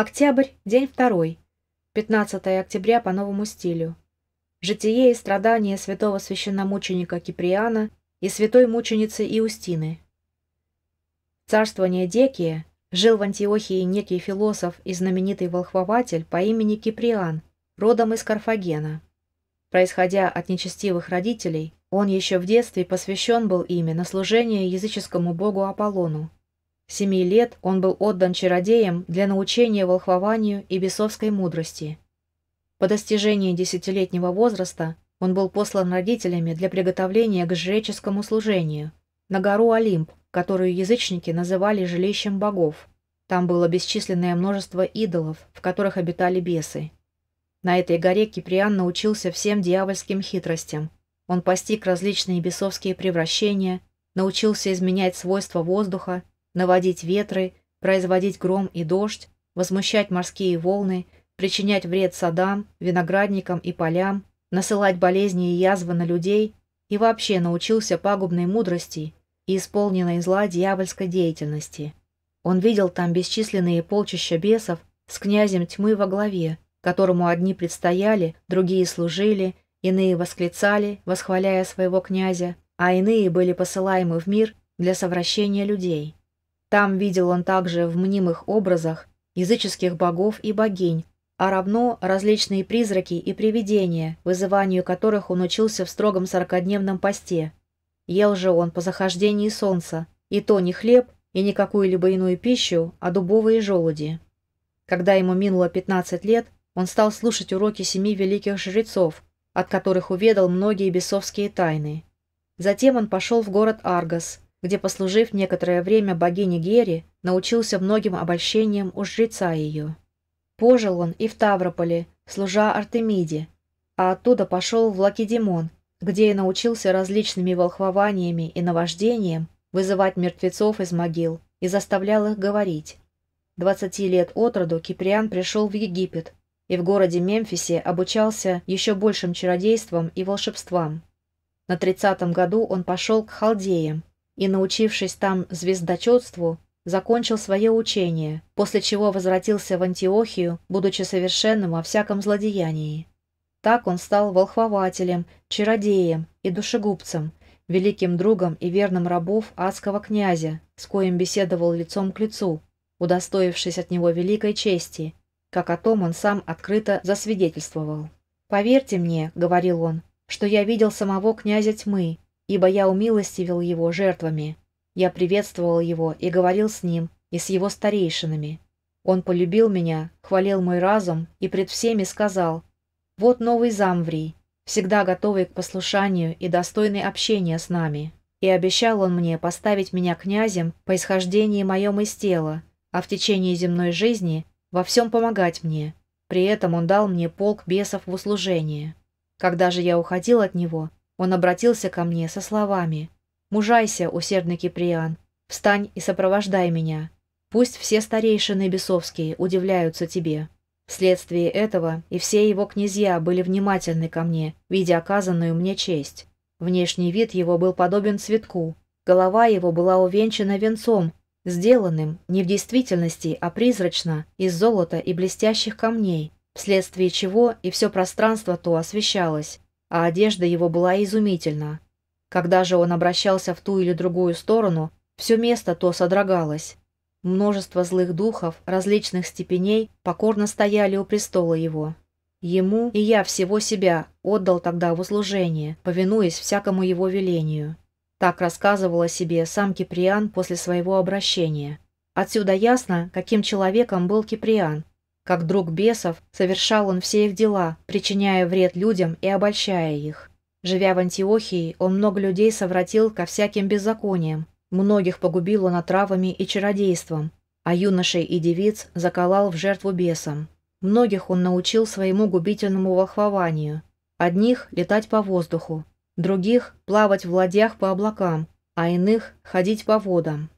Октябрь, день второй. 15 октября по новому стилю. Житие и страдания святого священномученика Киприана и святой мученицы Иустины. Царствование Декия жил в Антиохии некий философ и знаменитый волхвователь по имени Киприан, родом из Карфагена. Происходя от нечестивых родителей, он еще в детстве посвящен был ими на служение языческому богу Аполлону. Семи лет он был отдан чародеям для научения волхвованию и бесовской мудрости. По достижении десятилетнего возраста он был послан родителями для приготовления к жреческому служению на гору Олимп, которую язычники называли жилищем богов. Там было бесчисленное множество идолов, в которых обитали бесы. На этой горе Киприан научился всем дьявольским хитростям. Он постиг различные бесовские превращения, научился изменять свойства воздуха наводить ветры, производить гром и дождь, возмущать морские волны, причинять вред садам, виноградникам и полям, насылать болезни и язвы на людей и вообще научился пагубной мудрости и исполненной зла дьявольской деятельности. Он видел там бесчисленные полчища бесов с князем тьмы во главе, которому одни предстояли, другие служили, иные восклицали, восхваляя своего князя, а иные были посылаемы в мир для совращения людей. Там видел он также в мнимых образах языческих богов и богинь, а равно различные призраки и привидения, вызыванию которых он учился в строгом сорокодневном посте. Ел же он по захождении солнца, и то не хлеб, и не какую-либо иную пищу, а дубовые желуди. Когда ему минуло 15 лет, он стал слушать уроки семи великих жрецов, от которых уведал многие бесовские тайны. Затем он пошел в город Аргос, где, послужив некоторое время богине Гере, научился многим обольщениям у жреца ее. Пожил он и в Таврополе, служа Артемиде, а оттуда пошел в Лакедемон, где и научился различными волхвованиями и наваждением вызывать мертвецов из могил и заставлял их говорить. Двадцати лет от роду Киприан пришел в Египет и в городе Мемфисе обучался еще большим чародействам и волшебствам. На тридцатом году он пошел к халдеям, и, научившись там звездочетству, закончил свое учение, после чего возвратился в Антиохию, будучи совершенным во всяком злодеянии. Так он стал волхвователем, чародеем и душегубцем, великим другом и верным рабов адского князя, с коим беседовал лицом к лицу, удостоившись от него великой чести, как о том он сам открыто засвидетельствовал. «Поверьте мне», — говорил он, — «что я видел самого князя тьмы, ибо я умилостивил его жертвами. Я приветствовал его и говорил с ним, и с его старейшинами. Он полюбил меня, хвалил мой разум и пред всеми сказал, «Вот новый Замврий, всегда готовый к послушанию и достойный общения с нами. И обещал он мне поставить меня князем по исхождении моем из тела, а в течение земной жизни во всем помогать мне. При этом он дал мне полк бесов в услужение. Когда же я уходил от него, он обратился ко мне со словами «Мужайся, усердный Киприан, встань и сопровождай меня. Пусть все старейшины бесовские удивляются тебе». Вследствие этого и все его князья были внимательны ко мне, видя оказанную мне честь. Внешний вид его был подобен цветку, голова его была увенчана венцом, сделанным не в действительности, а призрачно, из золота и блестящих камней, вследствие чего и все пространство то освещалось а одежда его была изумительна. Когда же он обращался в ту или другую сторону, все место то содрогалось. Множество злых духов различных степеней покорно стояли у престола его. Ему и я всего себя отдал тогда в услужение, повинуясь всякому его велению. Так рассказывал о себе сам Киприан после своего обращения. Отсюда ясно, каким человеком был Киприан, как друг бесов, совершал он все их дела, причиняя вред людям и обольщая их. Живя в Антиохии, он много людей совратил ко всяким беззакониям, многих погубил он отравами и чародейством, а юношей и девиц заколал в жертву бесам. Многих он научил своему губительному волхвованию, одних – летать по воздуху, других – плавать в ладьях по облакам, а иных – ходить по водам.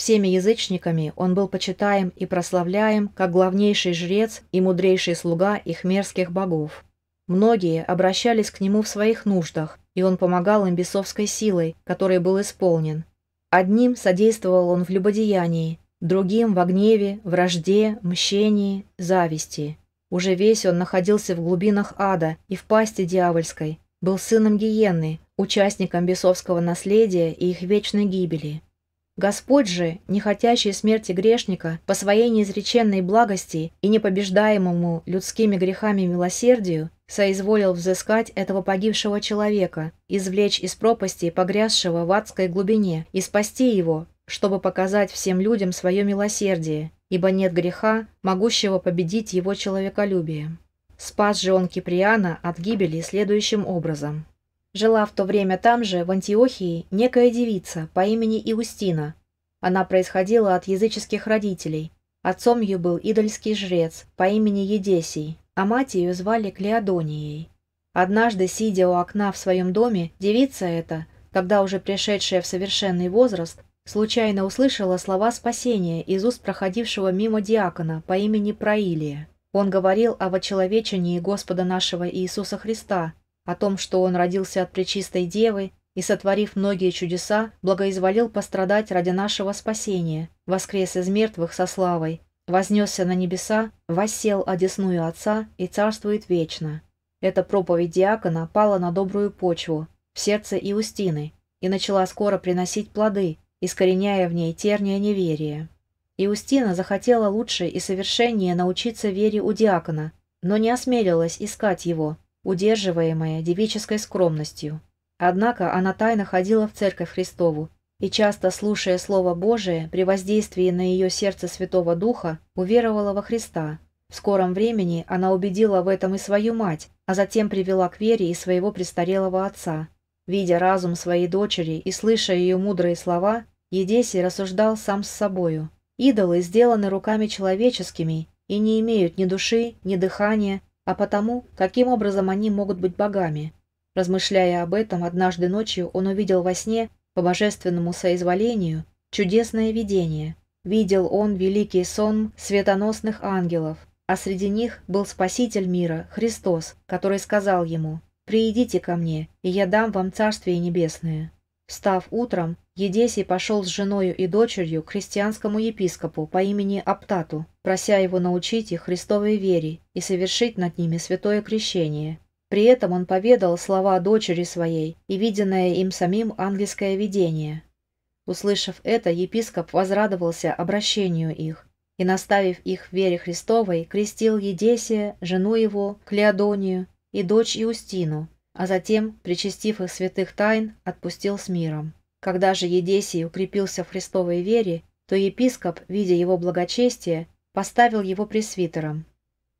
Всеми язычниками он был почитаем и прославляем как главнейший жрец и мудрейший слуга их мерзких богов. Многие обращались к нему в своих нуждах, и он помогал им бесовской силой, которой был исполнен. Одним содействовал он в любодеянии, другим – в гневе, вражде, мщении, зависти. Уже весь он находился в глубинах ада и в пасти дьявольской, был сыном гиены, участником бесовского наследия и их вечной гибели. Господь же, не хотящий смерти грешника, по своей неизреченной благости и непобеждаемому людскими грехами милосердию, соизволил взыскать этого погибшего человека, извлечь из пропасти погрязшего в адской глубине и спасти его, чтобы показать всем людям свое милосердие, ибо нет греха, могущего победить его человеколюбие. Спас же он Киприана от гибели следующим образом. Жила в то время там же, в Антиохии, некая девица по имени Иустина. Она происходила от языческих родителей. Отцом ее был идольский жрец по имени Едесий, а мать ее звали Клеодонией. Однажды, сидя у окна в своем доме, девица эта, тогда уже пришедшая в совершенный возраст, случайно услышала слова спасения из уст проходившего мимо диакона по имени Проилия. Он говорил о вочеловечении Господа нашего Иисуса Христа о том, что он родился от Пречистой Девы и, сотворив многие чудеса, благоизволил пострадать ради нашего спасения, воскрес из мертвых со славой, вознесся на небеса, воссел одесную Отца и царствует вечно. Эта проповедь диакона пала на добрую почву, в сердце Иустины, и начала скоро приносить плоды, искореняя в ней терние неверие. Иустина захотела лучше и совершеннее научиться вере у диакона, но не осмелилась искать его, удерживаемая девической скромностью. Однако она тайно ходила в церковь Христову и, часто слушая Слово Божие, при воздействии на ее сердце Святого Духа, уверовала во Христа. В скором времени она убедила в этом и свою мать, а затем привела к вере и своего престарелого отца. Видя разум своей дочери и слыша ее мудрые слова, Едесий рассуждал сам с собою. «Идолы сделаны руками человеческими и не имеют ни души, ни дыхания, а потому, каким образом они могут быть богами. Размышляя об этом, однажды ночью он увидел во сне, по божественному соизволению, чудесное видение. Видел он великий сон светоносных ангелов, а среди них был Спаситель мира, Христос, который сказал ему «Приидите ко мне, и я дам вам Царствие Небесное». Встав утром, Едесий пошел с женою и дочерью к христианскому епископу по имени Аптату, прося его научить их Христовой вере и совершить над ними святое крещение. При этом он поведал слова дочери своей и виденное им самим ангельское видение. Услышав это, епископ возрадовался обращению их и, наставив их в вере Христовой, крестил Едесия, жену его, Клеодонию и дочь Иустину, а затем, причастив их святых тайн, отпустил с миром. Когда же Едесий укрепился в Христовой вере, то епископ, видя его благочестие, поставил его пресвитером.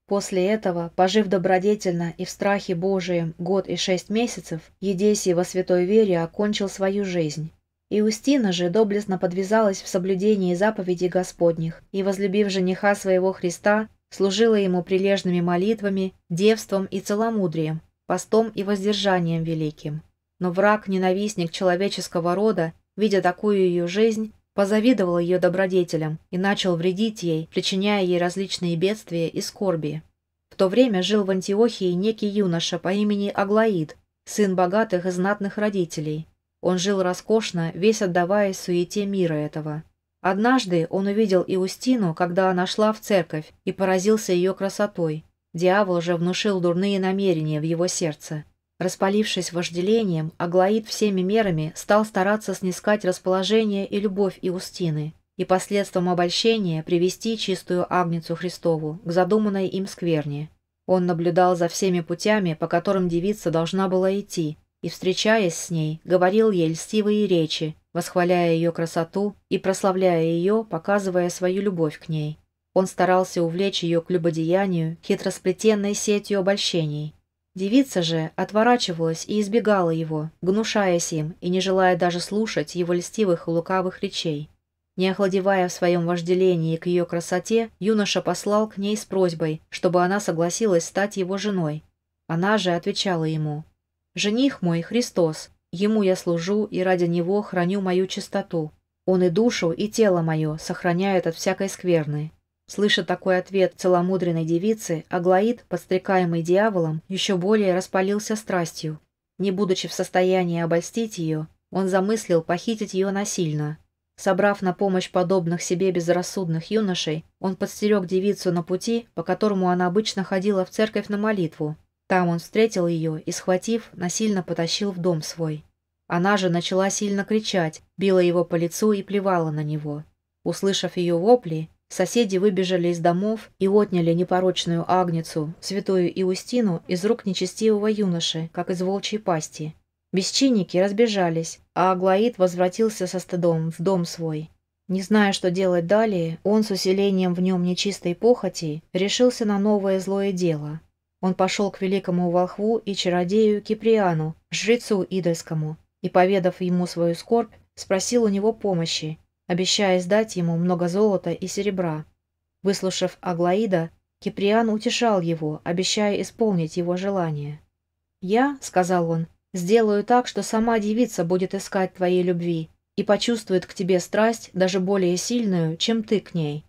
После этого, пожив добродетельно и в страхе Божием год и шесть месяцев, Едесий во святой вере окончил свою жизнь. Иустина же доблестно подвязалась в соблюдении заповедей Господних и, возлюбив жениха своего Христа, служила ему прилежными молитвами, девством и целомудрием, постом и воздержанием великим. Но враг, ненавистник человеческого рода, видя такую ее жизнь, позавидовал ее добродетелям и начал вредить ей, причиняя ей различные бедствия и скорби. В то время жил в Антиохии некий юноша по имени Аглаид, сын богатых и знатных родителей. Он жил роскошно, весь отдаваясь суете мира этого. Однажды он увидел Иустину, когда она шла в церковь, и поразился ее красотой. Дьявол же внушил дурные намерения в его сердце. Распалившись вожделением, Аглаид всеми мерами стал стараться снискать расположение и любовь Иустины и последством обольщения привести чистую Агницу Христову к задуманной им скверне. Он наблюдал за всеми путями, по которым девица должна была идти, и, встречаясь с ней, говорил ей льстивые речи, восхваляя ее красоту и прославляя ее, показывая свою любовь к ней. Он старался увлечь ее к любодеянию хитросплетенной сетью обольщений – Девица же отворачивалась и избегала его, гнушаясь им и не желая даже слушать его льстивых и лукавых речей. Не охладевая в своем вожделении к ее красоте, юноша послал к ней с просьбой, чтобы она согласилась стать его женой. Она же отвечала ему, «Жених мой Христос, ему я служу и ради него храню мою чистоту. Он и душу, и тело мое сохраняет от всякой скверны, Слыша такой ответ целомудренной девицы, Аглаид, подстрекаемый дьяволом, еще более распалился страстью. Не будучи в состоянии обольстить ее, он замыслил похитить ее насильно. Собрав на помощь подобных себе безрассудных юношей, он подстерег девицу на пути, по которому она обычно ходила в церковь на молитву. Там он встретил ее и, схватив, насильно потащил в дом свой. Она же начала сильно кричать, била его по лицу и плевала на него. Услышав ее вопли, Соседи выбежали из домов и отняли непорочную Агницу, святую Иустину, из рук нечестивого юноши, как из волчьей пасти. Бесчинники разбежались, а Аглаид возвратился со стыдом в дом свой. Не зная, что делать далее, он с усилением в нем нечистой похоти решился на новое злое дело. Он пошел к великому волхву и чародею Киприану, жрецу идольскому, и, поведав ему свою скорбь, спросил у него помощи, обещая сдать ему много золота и серебра. Выслушав Аглаида, Киприан утешал его, обещая исполнить его желание. «Я», — сказал он, — «сделаю так, что сама девица будет искать твоей любви и почувствует к тебе страсть даже более сильную, чем ты к ней».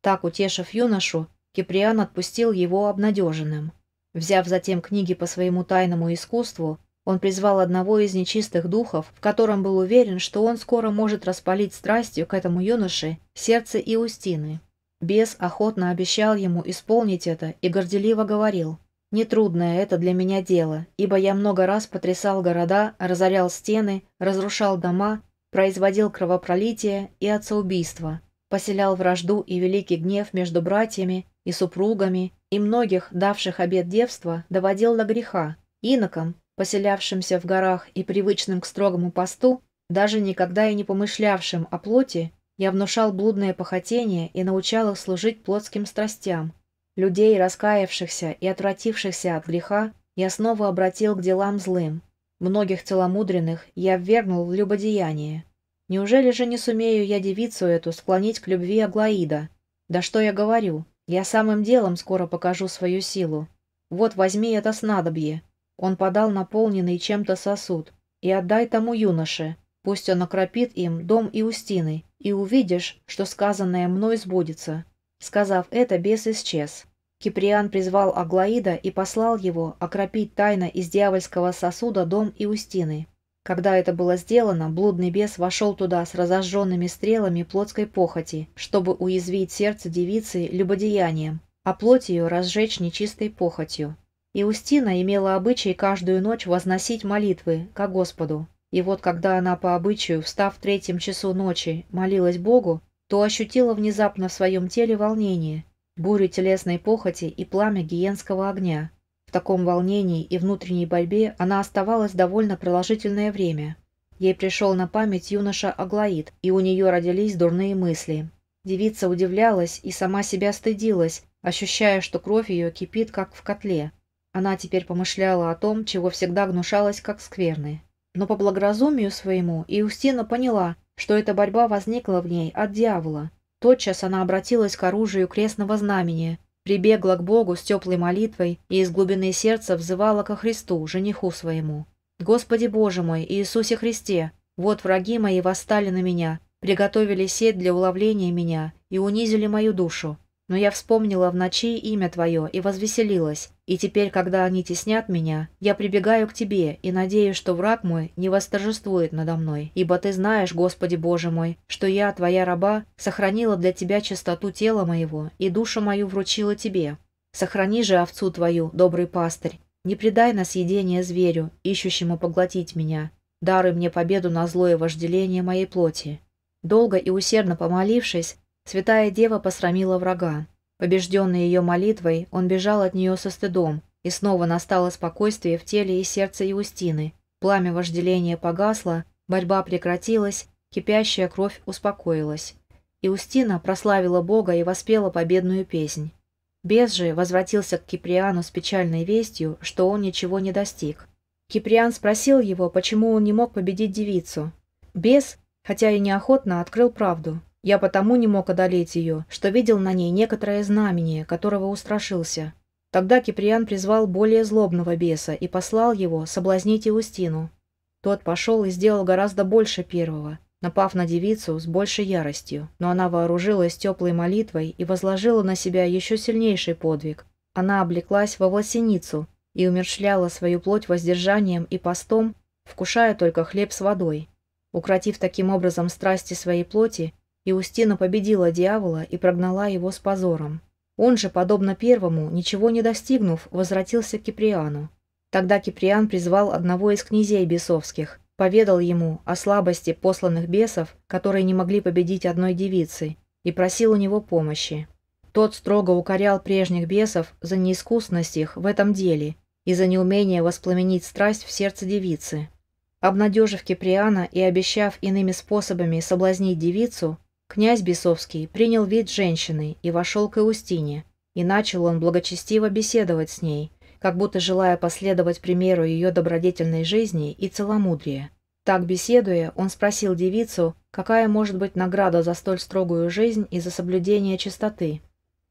Так, утешив юношу, Киприан отпустил его обнадеженным. Взяв затем книги по своему тайному искусству, он призвал одного из нечистых духов, в котором был уверен, что он скоро может распалить страстью к этому юноше сердце Иустины. Бес охотно обещал ему исполнить это и горделиво говорил «Нетрудное это для меня дело, ибо я много раз потрясал города, разорял стены, разрушал дома, производил кровопролитие и отцеубийство, поселял вражду и великий гнев между братьями и супругами и многих, давших обет девства, доводил до греха, инокам, поселявшимся в горах и привычным к строгому посту, даже никогда и не помышлявшим о плоти, я внушал блудное похотение и научал их служить плотским страстям. Людей, раскаявшихся и отвратившихся от греха, я снова обратил к делам злым. Многих целомудренных я ввергнул в любодеяние. Неужели же не сумею я девицу эту склонить к любви Аглаида? Да что я говорю, я самым делом скоро покажу свою силу. Вот возьми это снадобье, он подал наполненный чем-то сосуд. «И отдай тому юноше. Пусть он окропит им дом и Устины, и увидишь, что сказанное мной сбудется». Сказав это, бес исчез. Киприан призвал Аглаида и послал его окропить тайно из дьявольского сосуда дом и Устины. Когда это было сделано, блудный бес вошел туда с разожженными стрелами плотской похоти, чтобы уязвить сердце девицы любодеянием, а плоть ее разжечь нечистой похотью. И Устина имела обычай каждую ночь возносить молитвы ко Господу. И вот когда она по обычаю, встав в третьем часу ночи, молилась Богу, то ощутила внезапно в своем теле волнение, бурю телесной похоти и пламя гиенского огня. В таком волнении и внутренней борьбе она оставалась довольно продолжительное время. Ей пришел на память юноша Аглаид, и у нее родились дурные мысли. Девица удивлялась и сама себя стыдилась, ощущая, что кровь ее кипит, как в котле. Она теперь помышляла о том, чего всегда гнушалась как скверны. Но по благоразумию своему Иустина поняла, что эта борьба возникла в ней от дьявола. Тотчас она обратилась к оружию крестного знамени, прибегла к Богу с теплой молитвой и из глубины сердца взывала ко Христу, жениху своему. «Господи Боже мой, Иисусе Христе, вот враги мои восстали на меня, приготовили сеть для уловления меня и унизили мою душу но я вспомнила в ночи имя твое и возвеселилась, и теперь, когда они теснят меня, я прибегаю к тебе и надеюсь, что враг мой не восторжествует надо мной, ибо ты знаешь, Господи Боже мой, что я, твоя раба, сохранила для тебя чистоту тела моего и душу мою вручила тебе. Сохрани же овцу твою, добрый пастырь, не предай на съедение зверю, ищущему поглотить меня, даруй мне победу на злое вожделение моей плоти». Долго и усердно помолившись, Святая Дева посрамила врага. Побежденный ее молитвой, он бежал от нее со стыдом, и снова настало спокойствие в теле и сердце Иустины. Пламя вожделения погасло, борьба прекратилась, кипящая кровь успокоилась. Иустина прославила Бога и воспела победную песнь. Бес же возвратился к Киприану с печальной вестью, что он ничего не достиг. Киприан спросил его, почему он не мог победить девицу. Бес, хотя и неохотно, открыл правду. Я потому не мог одолеть ее, что видел на ней некоторое знамение, которого устрашился. Тогда Киприан призвал более злобного беса и послал его соблазнить Иустину. Тот пошел и сделал гораздо больше первого, напав на девицу с большей яростью, но она вооружилась теплой молитвой и возложила на себя еще сильнейший подвиг. Она облеклась во власеницу и умерщвляла свою плоть воздержанием и постом, вкушая только хлеб с водой. Укротив таким образом страсти своей плоти, и Устина победила дьявола и прогнала его с позором. Он же, подобно первому, ничего не достигнув, возвратился к Киприану. Тогда Киприан призвал одного из князей бесовских, поведал ему о слабости посланных бесов, которые не могли победить одной девицы, и просил у него помощи. Тот строго укорял прежних бесов за неискусность их в этом деле и за неумение воспламенить страсть в сердце девицы. Обнадежив Киприана и обещав иными способами соблазнить девицу, Князь Бесовский принял вид женщины и вошел к Иустине, и начал он благочестиво беседовать с ней, как будто желая последовать примеру ее добродетельной жизни и целомудрия. Так беседуя, он спросил девицу, какая может быть награда за столь строгую жизнь и за соблюдение чистоты.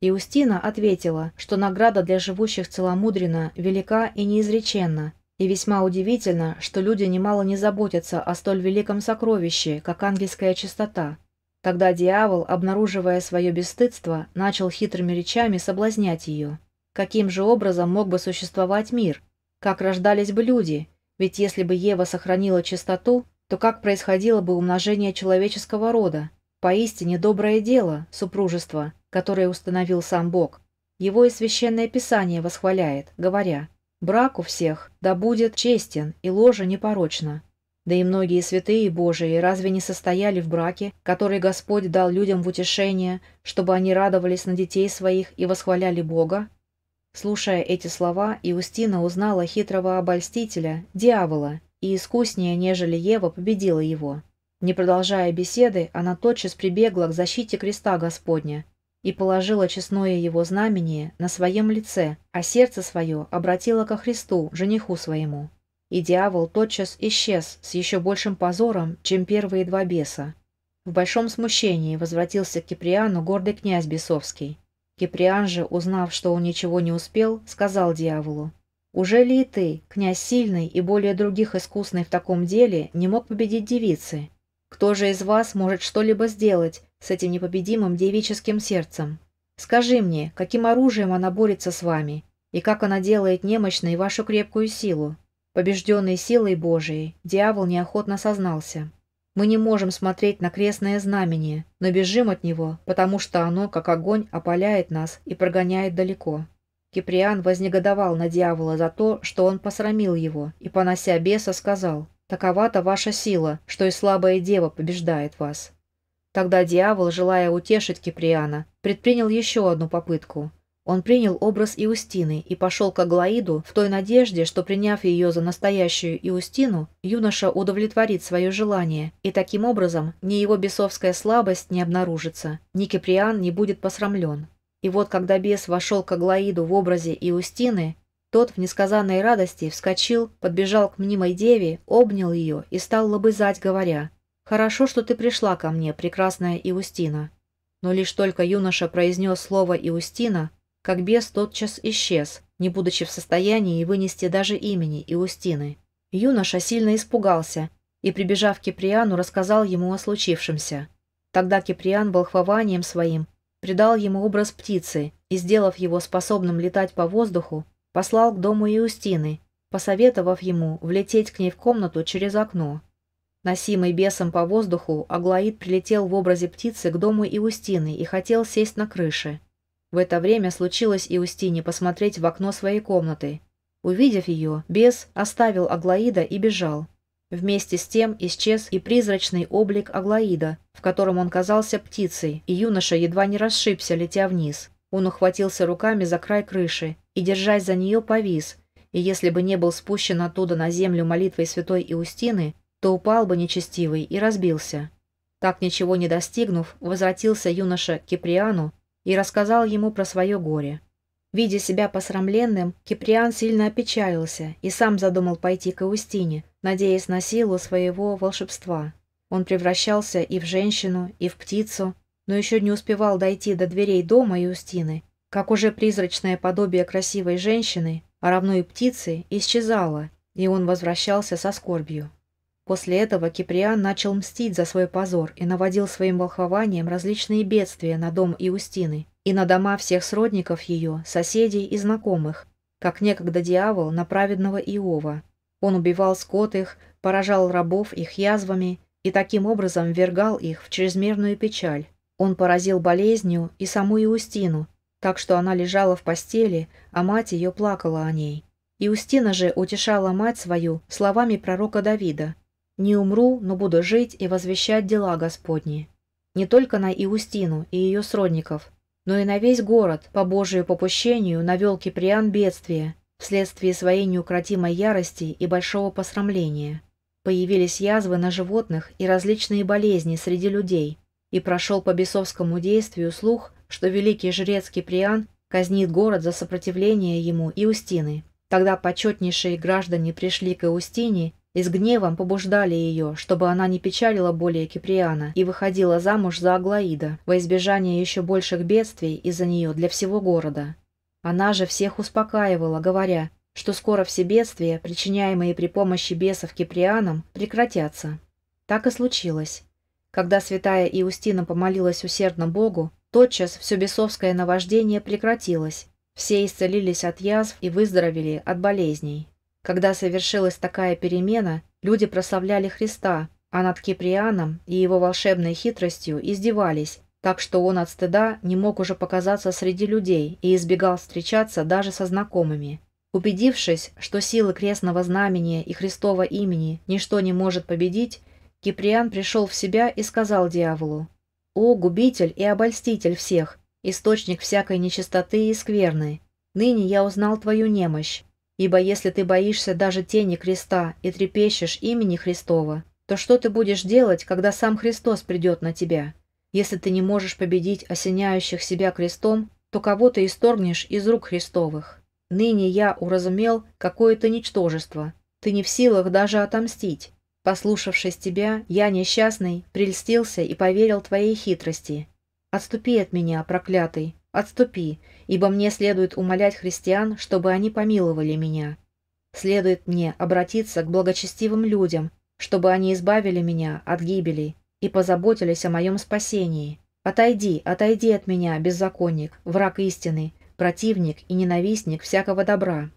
И ответила, что награда для живущих целомудренно велика и неизреченна, и весьма удивительно, что люди немало не заботятся о столь великом сокровище, как ангельская чистота, Тогда дьявол, обнаруживая свое бесстыдство, начал хитрыми речами соблазнять ее. Каким же образом мог бы существовать мир? Как рождались бы люди? Ведь если бы Ева сохранила чистоту, то как происходило бы умножение человеческого рода? Поистине доброе дело, супружество, которое установил сам Бог. Его и Священное Писание восхваляет, говоря, «Брак у всех да будет честен и ложа непорочна, да и многие святые Божии разве не состояли в браке, который Господь дал людям в утешение, чтобы они радовались на детей своих и восхваляли Бога? Слушая эти слова, Иустина узнала хитрого обольстителя, дьявола, и искуснее, нежели Ева, победила его. Не продолжая беседы, она тотчас прибегла к защите креста Господня и положила честное его знамение на своем лице, а сердце свое обратила ко Христу, жениху своему и дьявол тотчас исчез с еще большим позором, чем первые два беса. В большом смущении возвратился к Киприану гордый князь Бесовский. Киприан же, узнав, что он ничего не успел, сказал дьяволу, «Уже ли и ты, князь сильный и более других искусный в таком деле, не мог победить девицы? Кто же из вас может что-либо сделать с этим непобедимым девическим сердцем? Скажи мне, каким оружием она борется с вами, и как она делает немощной вашу крепкую силу?» Побежденный силой Божией, дьявол неохотно сознался. Мы не можем смотреть на крестное знамение, но бежим от него, потому что оно, как огонь, опаляет нас и прогоняет далеко. Киприан вознегодовал на дьявола за то, что он посрамил его, и, понося беса, сказал, «Такова-то ваша сила, что и слабая дева побеждает вас». Тогда дьявол, желая утешить Киприана, предпринял еще одну попытку – он принял образ Иустины и пошел к Аглаиду в той надежде, что, приняв ее за настоящую Иустину, юноша удовлетворит свое желание, и таким образом ни его бесовская слабость не обнаружится, ни Киприан не будет посрамлен. И вот когда бес вошел к Аглаиду в образе Иустины, тот в несказанной радости вскочил, подбежал к мнимой деве, обнял ее и стал лобызать, говоря «Хорошо, что ты пришла ко мне, прекрасная Иустина». Но лишь только юноша произнес слово «Иустина», как бес тотчас исчез, не будучи в состоянии вынести даже имени Иустины. Юноша сильно испугался и, прибежав к Киприану, рассказал ему о случившемся. Тогда Киприан волхвованием своим придал ему образ птицы и, сделав его способным летать по воздуху, послал к дому Иустины, посоветовав ему влететь к ней в комнату через окно. Носимый бесом по воздуху, Аглаид прилетел в образе птицы к дому Иустины и хотел сесть на крыше. В это время случилось и Устине посмотреть в окно своей комнаты. Увидев ее, бес оставил Аглаида и бежал. Вместе с тем исчез и призрачный облик Аглаида, в котором он казался птицей, и юноша едва не расшибся, летя вниз. Он ухватился руками за край крыши и, держась за нее, повис, и если бы не был спущен оттуда на землю молитвой святой Иустины, то упал бы нечестивый и разбился. Так ничего не достигнув, возвратился юноша к Киприану и рассказал ему про свое горе. Видя себя посрамленным, Киприан сильно опечалился и сам задумал пойти к Иустине, надеясь на силу своего волшебства. Он превращался и в женщину, и в птицу, но еще не успевал дойти до дверей дома Иустины, как уже призрачное подобие красивой женщины, а равно и птицы, исчезало, и он возвращался со скорбью. После этого Киприан начал мстить за свой позор и наводил своим волхвованием различные бедствия на дом Иустины и на дома всех сродников ее, соседей и знакомых, как некогда дьявол на праведного Иова. Он убивал скот их, поражал рабов их язвами и таким образом вергал их в чрезмерную печаль. Он поразил болезнью и саму Иустину, так что она лежала в постели, а мать ее плакала о ней. Иустина же утешала мать свою словами пророка Давида – не умру, но буду жить и возвещать дела Господни. Не только на Иустину и ее сродников, но и на весь город, по Божию попущению, навел Киприан бедствие, вследствие своей неукротимой ярости и большого посрамления. Появились язвы на животных и различные болезни среди людей, и прошел по бесовскому действию слух, что великий жрец Киприан казнит город за сопротивление ему Иустины. Тогда почетнейшие граждане пришли к Иустине и с гневом побуждали ее, чтобы она не печалила более Киприана и выходила замуж за Аглаида, во избежание еще больших бедствий из-за нее для всего города. Она же всех успокаивала, говоря, что скоро все бедствия, причиняемые при помощи бесов Киприаном, прекратятся. Так и случилось. Когда святая Иустина помолилась усердно Богу, тотчас все бесовское наваждение прекратилось, все исцелились от язв и выздоровели от болезней. Когда совершилась такая перемена, люди прославляли Христа, а над Киприаном и его волшебной хитростью издевались, так что он от стыда не мог уже показаться среди людей и избегал встречаться даже со знакомыми. Убедившись, что силы крестного знамения и Христова имени ничто не может победить, Киприан пришел в себя и сказал дьяволу, «О, губитель и обольститель всех, источник всякой нечистоты и скверны, ныне я узнал твою немощь, Ибо если ты боишься даже тени креста и трепещешь имени Христова, то что ты будешь делать, когда сам Христос придет на тебя? Если ты не можешь победить осеняющих себя крестом, то кого ты исторгнешь из рук Христовых? Ныне я уразумел какое-то ничтожество. Ты не в силах даже отомстить. Послушавшись тебя, я, несчастный, прельстился и поверил твоей хитрости. Отступи от меня, проклятый, отступи, ибо мне следует умолять христиан, чтобы они помиловали меня. Следует мне обратиться к благочестивым людям, чтобы они избавили меня от гибели и позаботились о моем спасении. Отойди, отойди от меня, беззаконник, враг истины, противник и ненавистник всякого добра».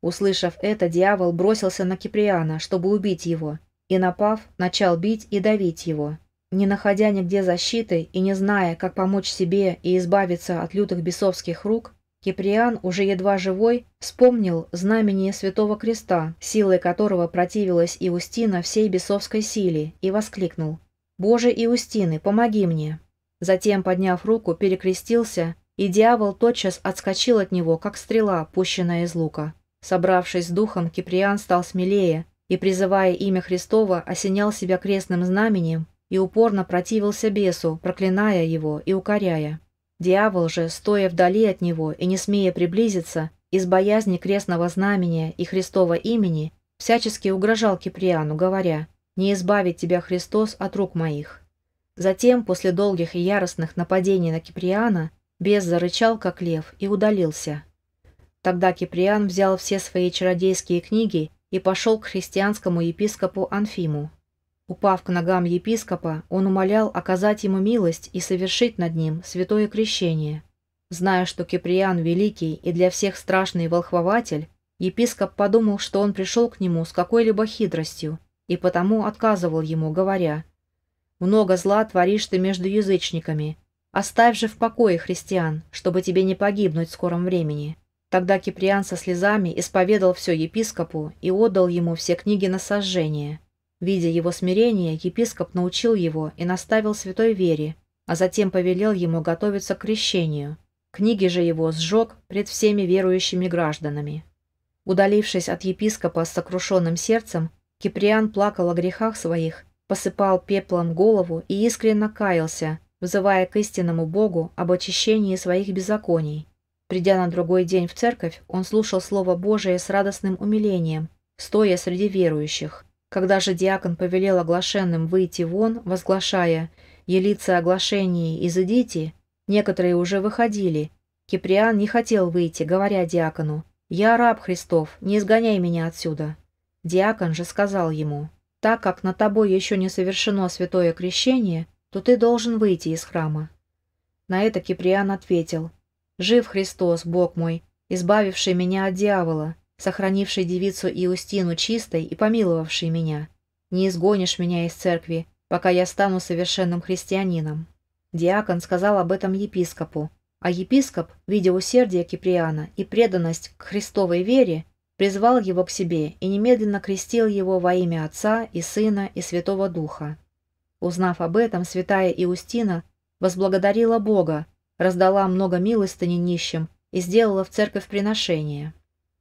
Услышав это, дьявол бросился на Киприана, чтобы убить его, и, напав, начал бить и давить его. Не находя нигде защиты и не зная, как помочь себе и избавиться от лютых бесовских рук, Киприан, уже едва живой, вспомнил знамение Святого Креста, силой которого противилась Иустина всей бесовской силе, и воскликнул «Боже Иустины, помоги мне!». Затем, подняв руку, перекрестился, и дьявол тотчас отскочил от него, как стрела, пущенная из лука. Собравшись с духом, Киприан стал смелее и, призывая имя Христова, осенял себя крестным знамением и упорно противился бесу, проклиная его и укоряя. Дьявол же, стоя вдали от него и не смея приблизиться, из боязни крестного знамения и Христова имени, всячески угрожал Киприану, говоря «Не избавит тебя Христос от рук моих». Затем, после долгих и яростных нападений на Киприана, бес зарычал, как лев, и удалился. Тогда Киприан взял все свои чародейские книги и пошел к христианскому епископу Анфиму. Упав к ногам епископа, он умолял оказать ему милость и совершить над ним святое крещение. Зная, что Киприан великий и для всех страшный волхвователь, епископ подумал, что он пришел к нему с какой-либо хитростью, и потому отказывал ему, говоря, «Много зла творишь ты между язычниками, оставь же в покое христиан, чтобы тебе не погибнуть в скором времени». Тогда Киприан со слезами исповедал все епископу и отдал ему все книги на сожжение – Видя его смирение, епископ научил его и наставил святой вере, а затем повелел ему готовиться к крещению. Книги же его сжег пред всеми верующими гражданами. Удалившись от епископа с сокрушенным сердцем, Киприан плакал о грехах своих, посыпал пеплом голову и искренне каялся, вызывая к истинному Богу об очищении своих беззаконий. Придя на другой день в церковь, он слушал Слово Божие с радостным умилением, стоя среди верующих. Когда же диакон повелел оглашенным выйти вон, возглашая «Елицы оглашении, изыдите», некоторые уже выходили. Киприан не хотел выйти, говоря диакону «Я раб Христов, не изгоняй меня отсюда». Диакон же сказал ему «Так как на тобой еще не совершено святое крещение, то ты должен выйти из храма». На это Киприан ответил «Жив Христос, Бог мой, избавивший меня от дьявола, сохранивший девицу Иустину чистой и помиловавший меня. Не изгонишь меня из церкви, пока я стану совершенным христианином». Диакон сказал об этом епископу, а епископ, видя усердие Киприана и преданность к христовой вере, призвал его к себе и немедленно крестил его во имя Отца и Сына и Святого Духа. Узнав об этом, святая Иустина возблагодарила Бога, раздала много милостыни нищим и сделала в церковь приношение.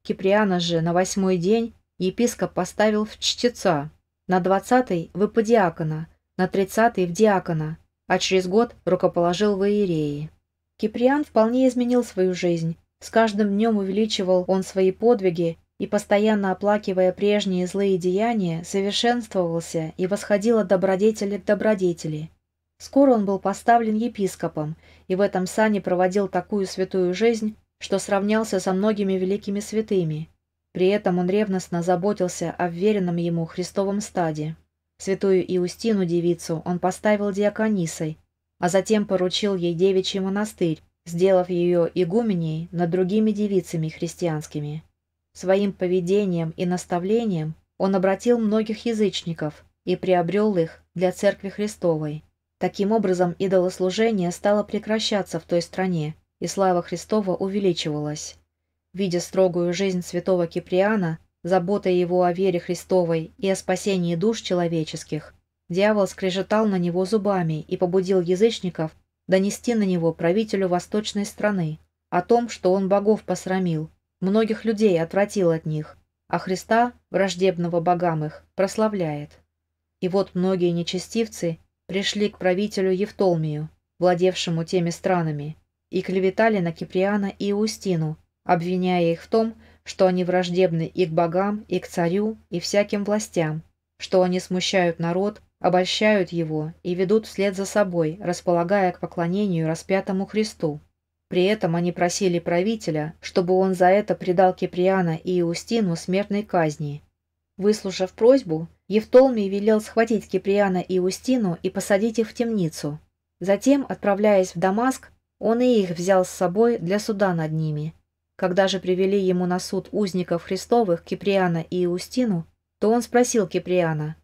Киприана же на восьмой день епископ поставил в чтеца, на двадцатый – в иподиакона, на тридцатый – в диакона, а через год рукоположил в иереи. Киприан вполне изменил свою жизнь. С каждым днем увеличивал он свои подвиги и, постоянно оплакивая прежние злые деяния, совершенствовался и восходил от добродетели к добродетели. Скоро он был поставлен епископом и в этом сане проводил такую святую жизнь, что сравнялся со многими великими святыми. При этом он ревностно заботился о веренном ему Христовом стаде. Святую Иустину девицу он поставил диаконисой, а затем поручил ей девичий монастырь, сделав ее игуменей над другими девицами христианскими. Своим поведением и наставлением он обратил многих язычников и приобрел их для Церкви Христовой. Таким образом, идолослужение стало прекращаться в той стране, и слава Христова увеличивалась. Видя строгую жизнь святого Киприана, забота его о вере Христовой и о спасении душ человеческих, дьявол скрежетал на него зубами и побудил язычников донести на него правителю восточной страны о том, что он богов посрамил, многих людей отвратил от них, а Христа, враждебного богам их, прославляет. И вот многие нечестивцы пришли к правителю Евтолмию, владевшему теми странами, и клеветали на Киприана и Устину, обвиняя их в том, что они враждебны и к богам, и к царю, и всяким властям, что они смущают народ, обольщают его и ведут вслед за собой, располагая к поклонению распятому Христу. При этом они просили правителя, чтобы он за это предал Киприана и Иустину смертной казни. Выслушав просьбу, Евтолмий велел схватить Киприана и Иустину и посадить их в темницу. Затем, отправляясь в Дамаск, он и их взял с собой для суда над ними. Когда же привели ему на суд узников Христовых, Киприана и Иустину, то он спросил Киприана,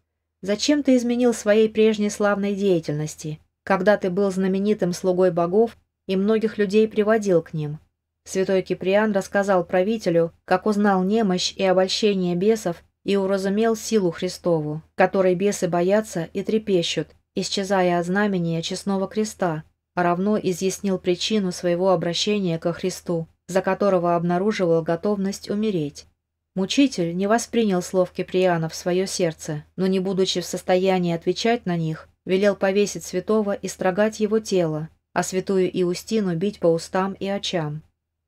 «Зачем ты изменил своей прежней славной деятельности, когда ты был знаменитым слугой богов и многих людей приводил к ним?» Святой Киприан рассказал правителю, как узнал немощь и обольщение бесов и уразумел силу Христову, которой бесы боятся и трепещут, исчезая от знамения честного креста, равно изъяснил причину своего обращения ко Христу, за которого обнаруживал готовность умереть. Мучитель не воспринял слов Киприана в свое сердце, но, не будучи в состоянии отвечать на них, велел повесить святого и строгать его тело, а святую Иустину бить по устам и очам.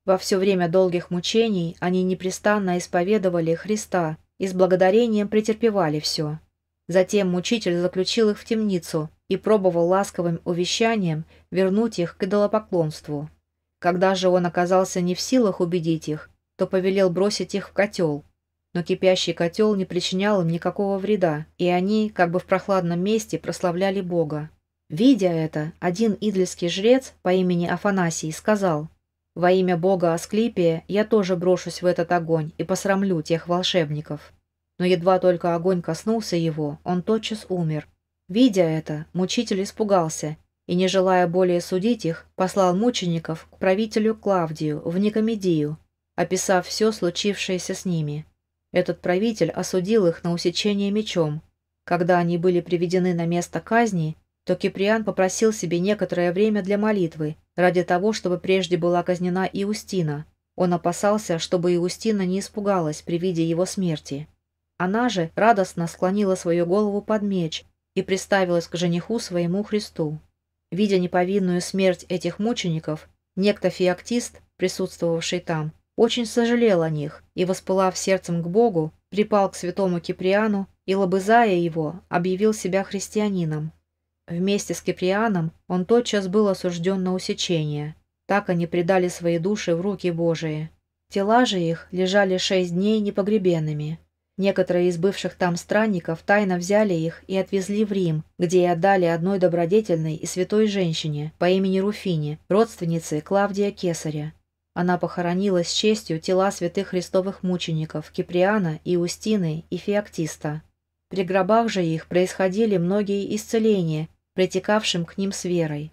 Во все время долгих мучений они непрестанно исповедовали Христа и с благодарением претерпевали все. Затем мучитель заключил их в темницу и пробовал ласковым увещанием вернуть их к идолопоклонству. Когда же он оказался не в силах убедить их, то повелел бросить их в котел. Но кипящий котел не причинял им никакого вреда, и они, как бы в прохладном месте, прославляли Бога. Видя это, один идльский жрец по имени Афанасий сказал, «Во имя Бога Асклипия я тоже брошусь в этот огонь и посрамлю тех волшебников» но едва только огонь коснулся его, он тотчас умер. Видя это, мучитель испугался и, не желая более судить их, послал мучеников к правителю Клавдию в Никомедию, описав все случившееся с ними. Этот правитель осудил их на усечение мечом. Когда они были приведены на место казни, то Киприан попросил себе некоторое время для молитвы, ради того, чтобы прежде была казнена Иустина. Он опасался, чтобы Иустина не испугалась при виде его смерти. Она же радостно склонила свою голову под меч и приставилась к жениху своему Христу. Видя неповинную смерть этих мучеников, некто феоктист, присутствовавший там, очень сожалел о них и, воспылав сердцем к Богу, припал к святому Киприану и, лобызая его, объявил себя христианином. Вместе с Киприаном он тотчас был осужден на усечение. Так они предали свои души в руки Божии. Тела же их лежали шесть дней непогребенными. Некоторые из бывших там странников тайно взяли их и отвезли в Рим, где и отдали одной добродетельной и святой женщине по имени Руфини, родственнице Клавдия Кесаря. Она похоронила с честью тела святых христовых мучеников Киприана, Иустины и Феоктиста. При гробах же их происходили многие исцеления, притекавшим к ним с верой.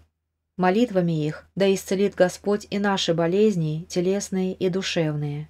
Молитвами их да исцелит Господь и наши болезни, телесные и душевные.